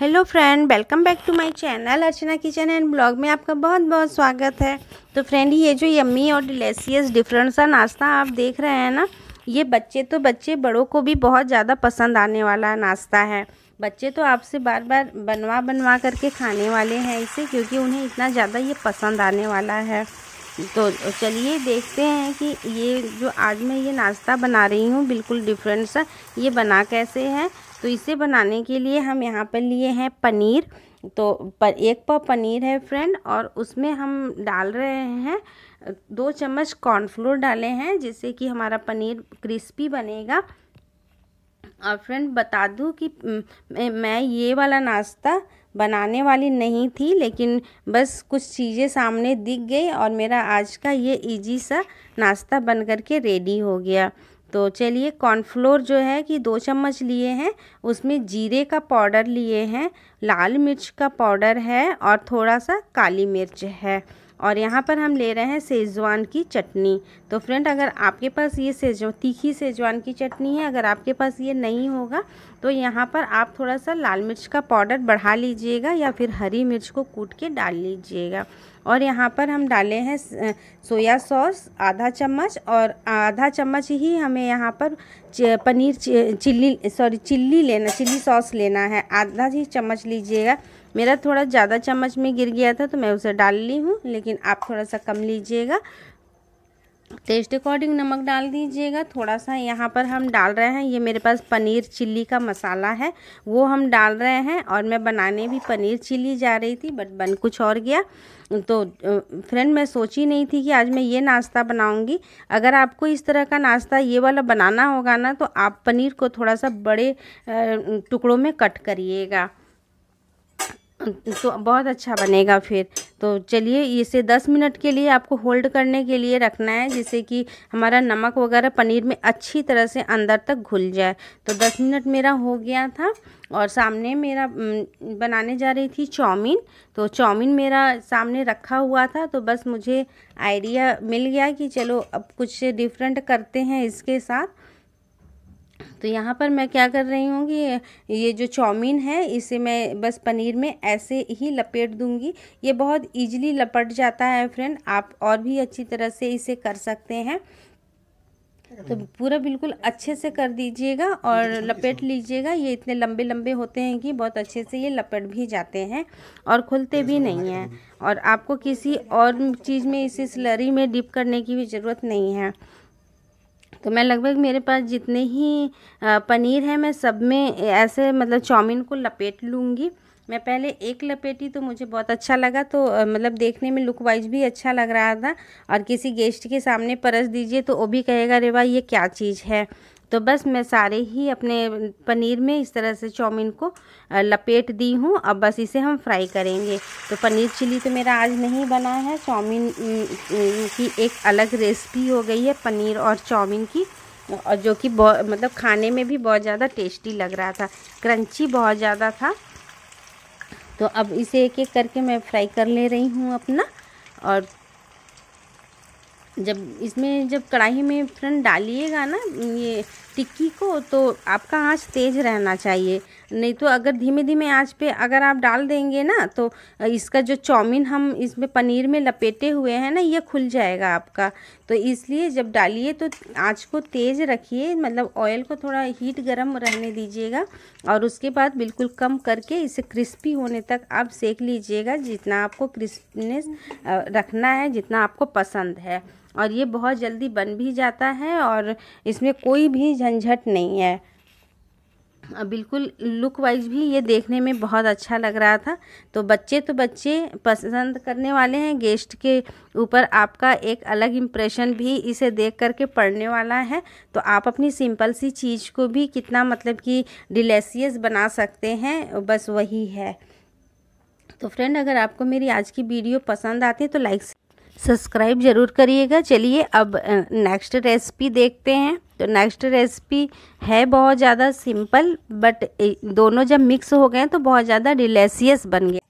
hello friend welcome back to my channel Archana kitchen and blog में आपका बहुत बहुत स्वागत है तो फ्रेंड ये जो यम्मी और डिलेसियस डिफरेंट सा नाश्ता आप देख रहे हैं ना ये बच्चे तो बच्चे बड़ों को भी बहुत ज़्यादा पसंद आने वाला नाश्ता है बच्चे तो आपसे बार बार बनवा बनवा करके खाने वाले हैं इसे क्योंकि उन्हें इतना ज़्यादा ये पसंद आने वाला है तो चलिए देखते हैं कि ये जो आज मैं ये नाश्ता बना रही हूँ बिल्कुल डिफरेंट सा ये बना कैसे है तो इसे बनाने के लिए हम यहाँ पर लिए हैं पनीर तो पर एक पाव पनीर है फ्रेंड और उसमें हम डाल रहे हैं दो चम्मच कॉर्नफ्लोर डाले हैं जिससे कि हमारा पनीर क्रिस्पी बनेगा और फ्रेंड बता दूं कि मैं ये वाला नाश्ता बनाने वाली नहीं थी लेकिन बस कुछ चीज़ें सामने दिख गई और मेरा आज का ये इजी सा नाश्ता बन करके रेडी हो गया तो चलिए कॉर्नफ्लोर जो है कि दो चम्मच लिए हैं उसमें जीरे का पाउडर लिए हैं लाल मिर्च का पाउडर है और थोड़ा सा काली मिर्च है और यहाँ पर हम ले रहे हैं सेजवान की चटनी तो फ्रेंड अगर आपके पास ये सेजो तीखी सेजवान की चटनी है अगर आपके पास ये नहीं होगा तो यहाँ पर आप थोड़ा सा लाल मिर्च का पाउडर बढ़ा लीजिएगा या फिर हरी मिर्च को कूट के डाल लीजिएगा और यहाँ पर हम डाले हैं सोया सॉस आधा चम्मच और आधा चम्मच ही हमें यहाँ पर पनीर चिल्ली सॉरी चिल्ली लेना चिल्ली सॉस लेना है आधा ही चम्मच लीजिएगा मेरा थोड़ा ज़्यादा चम्मच में गिर गया था तो मैं उसे डाल ली हूँ लेकिन आप थोड़ा सा कम लीजिएगा टेस्ट अकॉर्डिंग नमक डाल दीजिएगा थोड़ा सा यहाँ पर हम डाल रहे हैं ये मेरे पास पनीर चिल्ली का मसाला है वो हम डाल रहे हैं और मैं बनाने भी पनीर चिल्ली जा रही थी बट बन कुछ और गया तो फ्रेंड मैं सोची नहीं थी कि आज मैं ये नाश्ता बनाऊंगी अगर आपको इस तरह का नाश्ता ये वाला बनाना होगा ना तो आप पनीर को थोड़ा सा बड़े टुकड़ों में कट करिएगा तो बहुत अच्छा बनेगा फिर तो चलिए इसे 10 मिनट के लिए आपको होल्ड करने के लिए रखना है जिससे कि हमारा नमक वगैरह पनीर में अच्छी तरह से अंदर तक घुल जाए तो 10 मिनट मेरा हो गया था और सामने मेरा बनाने जा रही थी चाउमीन तो चाउमीन मेरा सामने रखा हुआ था तो बस मुझे आइडिया मिल गया कि चलो अब कुछ डिफरेंट करते हैं इसके साथ तो यहाँ पर मैं क्या कर रही हूँ कि ये जो चाउमीन है इसे मैं बस पनीर में ऐसे ही लपेट दूँगी ये बहुत इजीली लपट जाता है फ्रेंड आप और भी अच्छी तरह से इसे कर सकते हैं तो पूरा बिल्कुल अच्छे से कर दीजिएगा और लपेट लीजिएगा ये इतने लंबे लंबे होते हैं कि बहुत अच्छे से ये लपेट भी जाते हैं और खुलते भी नहीं हैं और आपको किसी और चीज़ में इसे स्लरी में डिप करने की भी ज़रूरत नहीं है तो मैं लगभग मेरे पास जितने ही पनीर है मैं सब में ऐसे मतलब चाउमीन को लपेट लूँगी मैं पहले एक लपेटी तो मुझे बहुत अच्छा लगा तो मतलब देखने में लुक वाइज भी अच्छा लग रहा था और किसी गेस्ट के सामने परस दीजिए तो वो भी कहेगा अरे वाह ये क्या चीज़ है तो बस मैं सारे ही अपने पनीर में इस तरह से चाउमीन को लपेट दी हूँ अब बस इसे हम फ्राई करेंगे तो पनीर चिली तो मेरा आज नहीं बना है चाउमीन की एक अलग रेसिपी हो गई है पनीर और चाउमीन की और जो कि बहुत मतलब खाने में भी बहुत ज़्यादा टेस्टी लग रहा था क्रंची बहुत ज़्यादा था तो अब इसे एक एक करके मैं फ्राई कर ले रही हूँ अपना और जब इसमें जब कढ़ाई में फ्रेंड डालिएगा ना ये टिक्की को तो आपका आंच तेज़ रहना चाहिए नहीं तो अगर धीमे धीमे आंच पे अगर आप डाल देंगे ना तो इसका जो चाउमीन हम इसमें पनीर में लपेटे हुए हैं ना ये खुल जाएगा आपका तो इसलिए जब डालिए तो आंच को तेज़ रखिए मतलब ऑयल को थोड़ा हीट गर्म रहने दीजिएगा और उसके बाद बिल्कुल कम करके इसे क्रिस्पी होने तक आप सेक लीजिएगा जितना आपको क्रिस्पनेस रखना है जितना आपको पसंद है और ये बहुत जल्दी बन भी जाता है और इसमें कोई भी झंझट नहीं है बिल्कुल लुक वाइज भी ये देखने में बहुत अच्छा लग रहा था तो बच्चे तो बच्चे पसंद करने वाले हैं गेस्ट के ऊपर आपका एक अलग इम्प्रेशन भी इसे देख करके पड़ने वाला है तो आप अपनी सिंपल सी चीज़ को भी कितना मतलब कि डिलेसियस बना सकते हैं बस वही है तो फ्रेंड अगर आपको मेरी आज की वीडियो पसंद आती है तो लाइक सब्सक्राइब ज़रूर करिएगा चलिए अब नेक्स्ट रेसिपी देखते हैं तो नेक्स्ट रेसिपी है बहुत ज़्यादा सिंपल बट दोनों जब मिक्स हो गए तो बहुत ज़्यादा डिलेसियस बन गया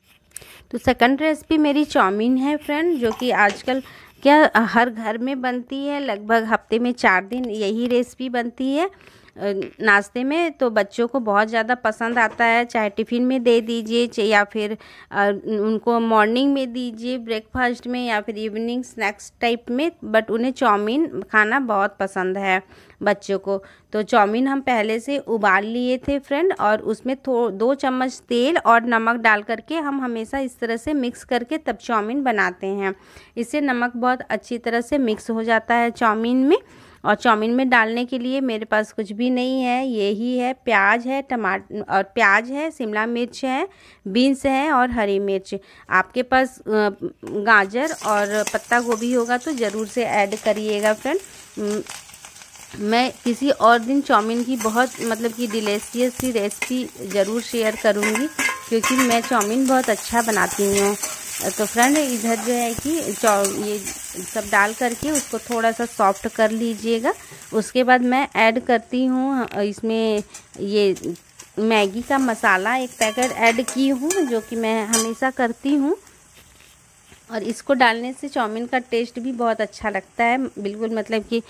तो सेकंड रेसिपी मेरी चाउमीन है फ्रेंड जो कि आजकल क्या हर घर में बनती है लगभग हफ्ते में चार दिन यही रेसिपी बनती है नाश्ते में तो बच्चों को बहुत ज़्यादा पसंद आता है चाहे टिफ़िन में दे दीजिए या फिर उनको मॉर्निंग में दीजिए ब्रेकफास्ट में या फिर इवनिंग स्नैक्स टाइप में बट उन्हें चाउमीन खाना बहुत पसंद है बच्चों को तो चाउमीन हम पहले से उबाल लिए थे फ्रेंड और उसमें थो दो चम्मच तेल और नमक डाल करके हम हमेशा इस तरह से मिक्स करके तब चाउमीन बनाते हैं इससे नमक बहुत अच्छी तरह से मिक्स हो जाता है चाउमीन में और चाउमीन में डालने के लिए मेरे पास कुछ भी नहीं है यही है प्याज है टमाट और प्याज है शिमला मिर्च है बीन्स है और हरी मिर्च आपके पास गाजर और पत्ता गोभी होगा तो ज़रूर से ऐड करिएगा फ्रेंड मैं किसी और दिन चाउमीन की बहुत मतलब कि डिलेसियस सी रेसिपी ज़रूर शेयर करूँगी क्योंकि मैं चाउमीन बहुत अच्छा बनाती हूँ तो फ्रेंड इधर जो है कि ये सब डाल करके उसको थोड़ा सा सॉफ्ट कर लीजिएगा उसके बाद मैं ऐड करती हूँ इसमें ये मैगी का मसाला एक पैकेट ऐड की हूँ जो कि मैं हमेशा करती हूँ और इसको डालने से चाउमीन का टेस्ट भी बहुत अच्छा लगता है बिल्कुल मतलब कि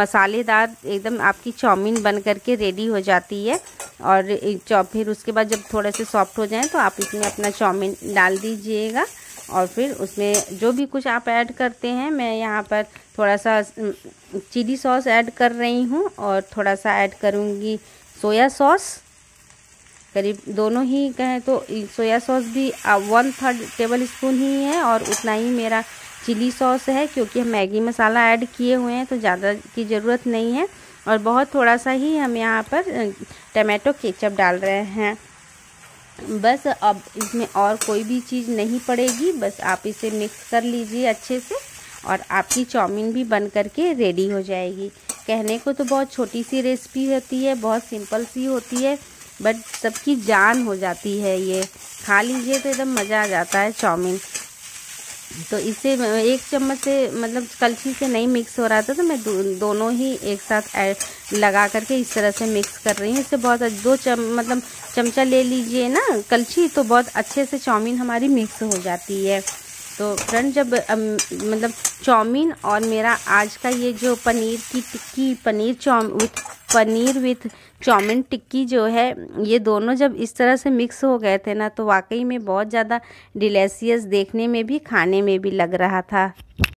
मसालेदार एकदम आपकी चाउमीन बन करके रेडी हो जाती है और फिर उसके बाद जब थोड़े से सॉफ्ट हो जाए तो आप इसमें अपना चाउमीन डाल दीजिएगा और फिर उसमें जो भी कुछ आप ऐड करते हैं मैं यहाँ पर थोड़ा सा चिली सॉस ऐड कर रही हूँ और थोड़ा सा ऐड करूँगी सोया सॉस करीब दोनों ही कहें तो सोया सॉस भी वन थर्ड टेबल स्पून ही है और उतना ही मेरा चिली सॉस है क्योंकि हम मैगी मसाला ऐड किए हुए हैं तो ज़्यादा की ज़रूरत नहीं है और बहुत थोड़ा सा ही हम यहाँ पर टमाटो केचप डाल रहे हैं बस अब इसमें और कोई भी चीज़ नहीं पड़ेगी बस आप इसे मिक्स कर लीजिए अच्छे से और आपकी चाउमीन भी बन करके रेडी हो जाएगी कहने को तो बहुत छोटी सी रेसिपी होती है बहुत सिंपल सी होती है बट सबकी जान हो जाती है ये खा लीजिए तो एकदम मज़ा आ जाता है चाउमीन तो इसे एक चम्मच से मतलब कलछी से नहीं मिक्स हो रहा था तो मैं दो, दोनों ही एक साथ लगा करके इस तरह से मिक्स कर रही हूँ इससे बहुत दो चम मतलब चमचा ले लीजिए ना कलछी तो बहुत अच्छे से चाउमीन हमारी मिक्स हो जाती है तो फ्रेंड जब मतलब चाउमीन और मेरा आज का ये जो पनीर की tikki paneer chowmein with paneer with chowmein tikki जो है ये दोनों जब इस तरह से मिक्स हो गए थे ना तो वाकई में बहुत ज़्यादा डिलेसियस देखने में भी खाने में भी लग रहा था